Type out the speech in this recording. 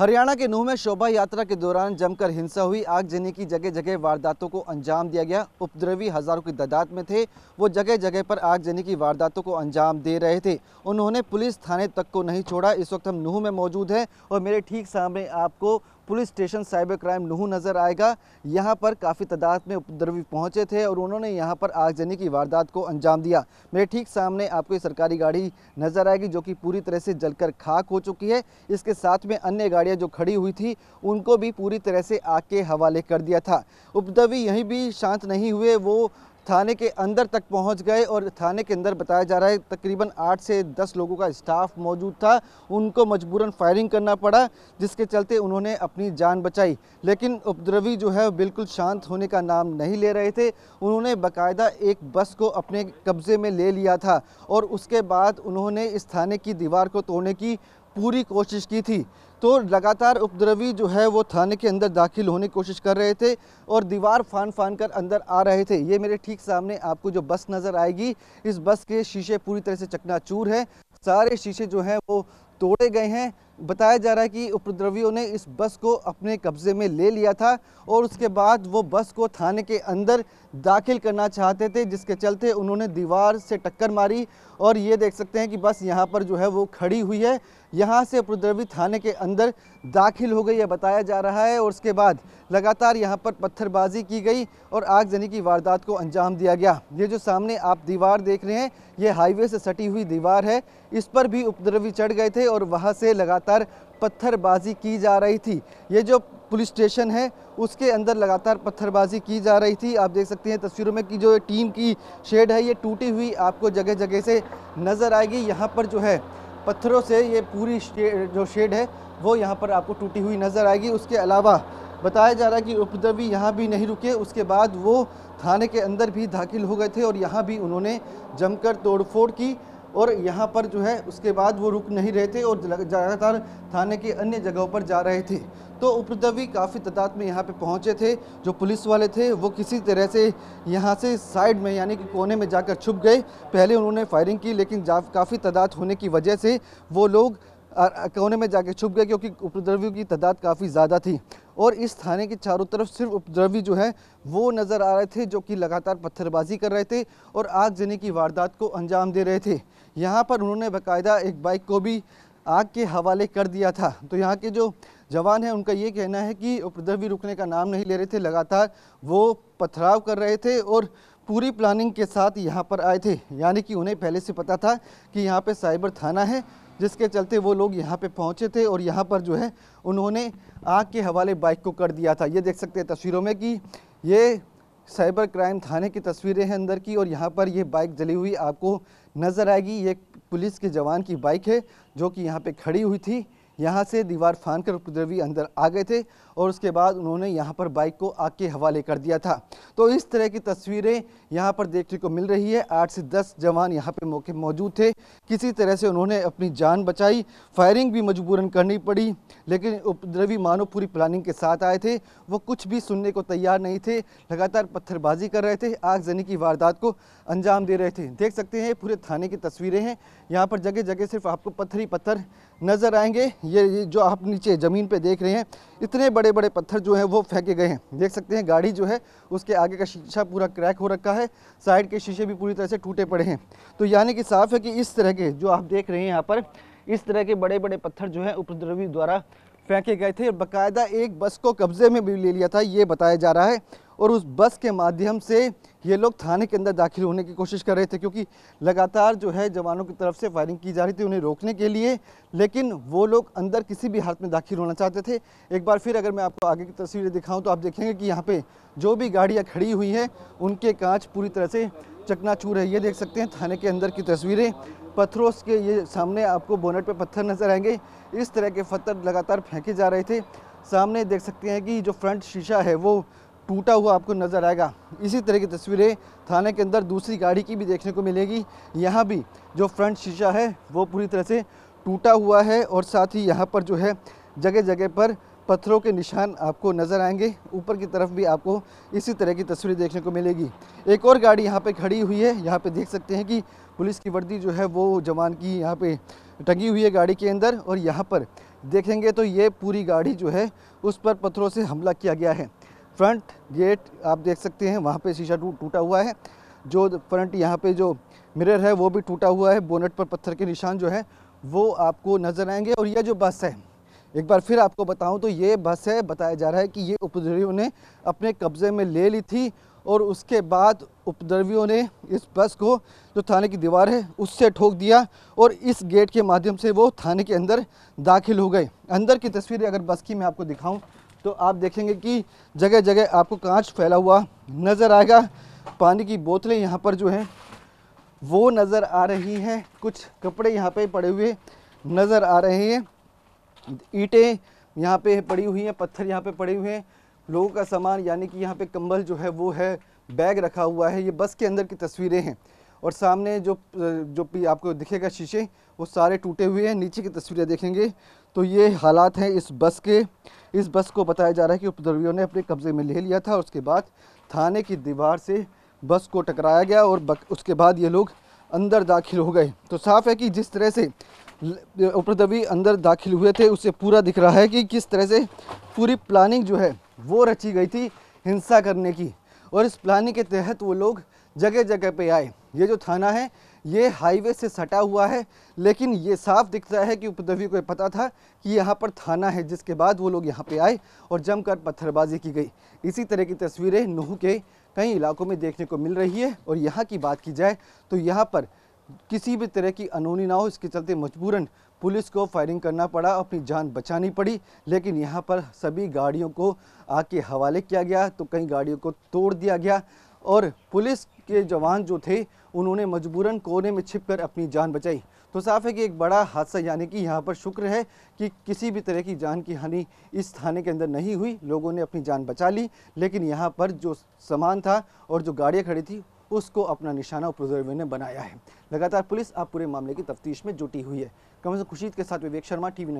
हरियाणा के नूह में शोभा यात्रा के दौरान जमकर हिंसा हुई आगजनी की जगह जगह वारदातों को अंजाम दिया गया उपद्रवी हजारों की तादाद में थे वो जगह जगह पर आगजनी की वारदातों को अंजाम दे रहे थे उन्होंने पुलिस थाने तक को नहीं छोड़ा इस वक्त हम नूह में मौजूद हैं और मेरे ठीक सामने आपको police station cyber crime Nuh नज़र आएगा यहाँ पर काफ़ी तादाद में उपद्रवी पहुँचे थे और उन्होंने यहाँ पर आगजनी की वारदात को अंजाम दिया मेरे ठीक सामने आपको सरकारी गाड़ी नज़र आएगी जो कि पूरी तरह से जलकर खाक हो चुकी है इसके साथ में अन्य गाड़ी गाड़ियां जो खड़ी हुई थी उनको भी पूरी तरह से आग के हवाले कर दिया था उपद्रवी यहीं भी शांत नहीं हुए वो थाने के अंदर तक पहुंच गए और थाने के अंदर बताया जा रहा है तकरीबन आठ से दस लोगों का स्टाफ मौजूद था उनको मजबूरन फायरिंग करना पड़ा जिसके चलते उन्होंने अपनी जान बचाई लेकिन उपद्रवी जो है बिल्कुल शांत होने का नाम नहीं ले रहे थे उन्होंने बकायदा एक बस को अपने कब्ज़े में ले लिया था और उसके बाद उन्होंने इस थाने की दीवार को तोड़ने की पूरी कोशिश की थी तो लगातार उपद्रवी जो है वो थाने के अंदर दाखिल होने की कोशिश कर रहे थे और दीवार फान फान कर अंदर आ रहे थे ये मेरे ठीक सामने आपको जो बस नज़र आएगी इस बस के शीशे पूरी तरह से चकनाचूर हैं सारे शीशे जो हैं वो तोड़े गए हैं बताया जा रहा है कि उपद्रवियों ने इस बस को अपने कब्जे में ले लिया था और उसके बाद वो बस को थाने के अंदर दाखिल करना चाहते थे जिसके चलते उन्होंने दीवार से टक्कर मारी और ये देख सकते हैं कि बस यहाँ पर जो है वो खड़ी हुई है यहाँ से उपद्रवी थाने के अंदर दाखिल हो गई है बताया जा रहा है और उसके बाद लगातार यहाँ पर पत्थरबाजी की गई और आगजनी की वारदात को अंजाम दिया गया ये जो सामने आप दीवार देख रहे हैं ये हाईवे से सटी हुई दीवार है इस पर भी उपद्रवी चढ़ गए थे और वहाँ से लगातार लगातार पत्थरबाजी की जा रही थी ये जो पुलिस स्टेशन है उसके अंदर लगातार पत्थरबाजी की जा रही थी आप देख सकते हैं तस्वीरों में कि जो टीम की शेड है ये टूटी हुई आपको जगह जगह से नज़र आएगी यहाँ पर जो है पत्थरों से ये पूरी शे, जो शेड है वो यहाँ पर आपको टूटी हुई नज़र आएगी उसके अलावा बताया जा रहा है कि उपद्रवी यहाँ भी नहीं रुके उसके बाद वो थाने के अंदर भी दाखिल हो गए थे और यहाँ भी उन्होंने जमकर तोड़फोड़ की और यहाँ पर जो है उसके बाद वो रुक नहीं रहे थे और लगातार थाने के अन्य जगहों पर जा रहे थे तो उपद्रवी काफ़ी तादाद में यहाँ पे पहुँचे थे जो पुलिस वाले थे वो किसी तरह से यहाँ से साइड में यानी कि कोने में जाकर छुप गए पहले उन्होंने फायरिंग की लेकिन काफ़ी तादाद होने की वजह से वो लोग कोने में जाके छुप गए क्योंकि उपद्रवियों की तादाद काफ़ी ज़्यादा थी और इस थाने के चारों तरफ सिर्फ उपद्रवी जो है वो नज़र आ रहे थे जो कि लगातार पत्थरबाजी कर रहे थे और आग जने की वारदात को अंजाम दे रहे थे यहाँ पर उन्होंने बाकायदा एक बाइक को भी आग के हवाले कर दिया था तो यहाँ के जो जवान हैं उनका ये कहना है कि उपद्रवी रुकने का नाम नहीं ले रहे थे लगातार वो पथराव कर रहे थे और पूरी प्लानिंग के साथ यहाँ पर आए थे यानी कि उन्हें पहले से पता था कि यहाँ पे साइबर थाना है जिसके चलते वो लोग यहाँ पे पहुँचे थे और यहाँ पर जो है उन्होंने आग के हवाले बाइक को कर दिया था ये देख सकते हैं तस्वीरों में कि ये साइबर क्राइम थाने की तस्वीरें हैं अंदर की और यहाँ पर ये बाइक जली हुई आपको नज़र आएगी ये पुलिस के जवान की बाइक है जो कि यहाँ पर खड़ी हुई थी यहाँ से दीवार फान कर उपद्रवी अंदर आ गए थे और उसके बाद उन्होंने यहाँ पर बाइक को आग के हवाले कर दिया था तो इस तरह की तस्वीरें यहाँ पर देखने को मिल रही है आठ से दस जवान यहाँ पर मौके मौजूद थे किसी तरह से उन्होंने अपनी जान बचाई फायरिंग भी मजबूरन करनी पड़ी लेकिन उपद्रवी मानो पूरी प्लानिंग के साथ आए थे वो कुछ भी सुनने को तैयार नहीं थे लगातार पत्थरबाजी कर रहे थे आगजनी की वारदात को अंजाम दे रहे थे देख सकते हैं पूरे थाने की तस्वीरें हैं यहाँ पर जगह जगह सिर्फ आपको पत्थर ही पत्थर नज़र आएंगे ये, जो आप नीचे ज़मीन पे देख रहे हैं इतने बड़े बड़े पत्थर जो हैं वो फेंके गए हैं देख सकते हैं गाड़ी जो है उसके आगे का शीशा पूरा क्रैक हो रखा है साइड के शीशे भी पूरी तरह से टूटे पड़े हैं तो यानी कि साफ है कि इस तरह के जो आप देख रहे हैं यहाँ पर इस तरह के बड़े बड़े पत्थर जो है उपद्रवी द्वारा फेंके गए थे बकायदा एक बस को कब्ज़े में भी ले लिया था ये बताया जा रहा है और उस बस के माध्यम से ये लोग थाने के अंदर दाखिल होने की कोशिश कर रहे थे क्योंकि लगातार जो है जवानों की तरफ से फायरिंग की जा रही थी उन्हें रोकने के लिए लेकिन वो लोग अंदर किसी भी हालत में दाखिल होना चाहते थे एक बार फिर अगर मैं आपको आगे की तस्वीरें दिखाऊं तो आप देखेंगे कि यहाँ पे जो भी गाड़ियाँ खड़ी हुई हैं उनके कांच पूरी तरह से चकनाचूर है ये देख सकते हैं थाने के अंदर की तस्वीरें पत्थरों के ये सामने आपको बोनेट पे पत्थर नजर आएंगे इस तरह के पत्थर लगातार फेंके जा रहे थे सामने देख सकते हैं कि जो फ्रंट शीशा है वो टूटा हुआ आपको नज़र आएगा इसी तरह की तस्वीरें थाने के अंदर दूसरी गाड़ी की भी देखने को मिलेगी यहाँ भी जो फ्रंट शीशा है वो पूरी तरह से टूटा हुआ है और साथ ही यहाँ पर जो है जगह जगह पर पत्थरों के निशान आपको नज़र आएंगे ऊपर की तरफ भी आपको इसी तरह की तस्वीरें देखने को मिलेगी एक और गाड़ी यहाँ पे खड़ी हुई है यहाँ पे देख सकते हैं कि पुलिस की वर्दी जो है वो जवान की यहाँ पे टंगी हुई है गाड़ी के अंदर और यहाँ पर देखेंगे तो ये पूरी गाड़ी जो है उस पर पत्थरों से हमला किया गया है फ्रंट गेट आप देख सकते हैं वहाँ पर शीशा टूटा हुआ है जो फ्रंट यहाँ पर जो मिरर है वो भी टूटा हुआ है बोनेट पर पत्थर के निशान जो है वो आपको नज़र आएंगे और यह जो बस है एक बार फिर आपको बताऊं तो ये बस है बताया जा रहा है कि ये उपद्रवियों ने अपने कब्ज़े में ले ली थी और उसके बाद उपद्रवियों ने इस बस को जो थाने की दीवार है उससे ठोक दिया और इस गेट के माध्यम से वो थाने के अंदर दाखिल हो गए अंदर की तस्वीरें अगर बस की मैं आपको दिखाऊँ तो आप देखेंगे कि जगह जगह आपको कांच फैला हुआ नज़र आएगा पानी की बोतलें यहाँ पर जो हैं वो नज़र आ रही हैं कुछ कपड़े यहाँ पे पड़े हुए नज़र आ रहे हैं ईटें यहाँ पे पड़ी हुई हैं पत्थर यहाँ पे पड़े हुए हैं लोगों का सामान यानी कि यहाँ पे कंबल जो है वो है बैग रखा हुआ है ये बस के अंदर की तस्वीरें हैं और सामने जो जो आपको दिखेगा शीशे वो सारे टूटे हुए हैं नीचे की तस्वीरें देखेंगे तो ये हालात हैं इस बस के इस बस को बताया जा रहा है कि उपद्रवियों ने अपने कब्ज़े में ले लिया था और उसके बाद थाने की दीवार से बस को टकराया गया और उसके बाद ये लोग अंदर दाखिल हो गए तो साफ़ है कि जिस तरह से उपरतबी अंदर दाखिल हुए थे उससे पूरा दिख रहा है कि किस तरह से पूरी प्लानिंग जो है वो रची गई थी हिंसा करने की और इस प्लानिंग के तहत वो लोग जगह जगह पे आए ये जो थाना है ये हाईवे से सटा हुआ है लेकिन ये साफ दिखता है कि उपद्रवी को पता था कि यहाँ पर थाना है जिसके बाद वो लोग यहाँ पे आए और जमकर पत्थरबाजी की गई इसी तरह की तस्वीरें नूह के कई इलाकों में देखने को मिल रही है और यहाँ की बात की जाए तो यहाँ पर किसी भी तरह की अनहोनी ना हो इसके चलते मजबूरन पुलिस को फायरिंग करना पड़ा अपनी जान बचानी पड़ी लेकिन यहाँ पर सभी गाड़ियों को आके हवाले किया गया तो कई गाड़ियों को तोड़ दिया गया और पुलिस के जवान जो थे उन्होंने मजबूरन कोने में छिपकर अपनी जान बचाई तो साफ है कि एक बड़ा हादसा यानी कि यहाँ पर शुक्र है कि किसी भी तरह की जान की हानि इस थाने के अंदर नहीं हुई लोगों ने अपनी जान बचा ली लेकिन यहाँ पर जो सामान था और जो गाड़ियाँ खड़ी थी उसको अपना निशाना ऑब्जर्वर ने बनाया है लगातार पुलिस अब पूरे मामले की तफ्तीश में जुटी हुई है कमल खुशीद के साथ विवेक शर्मा टीवी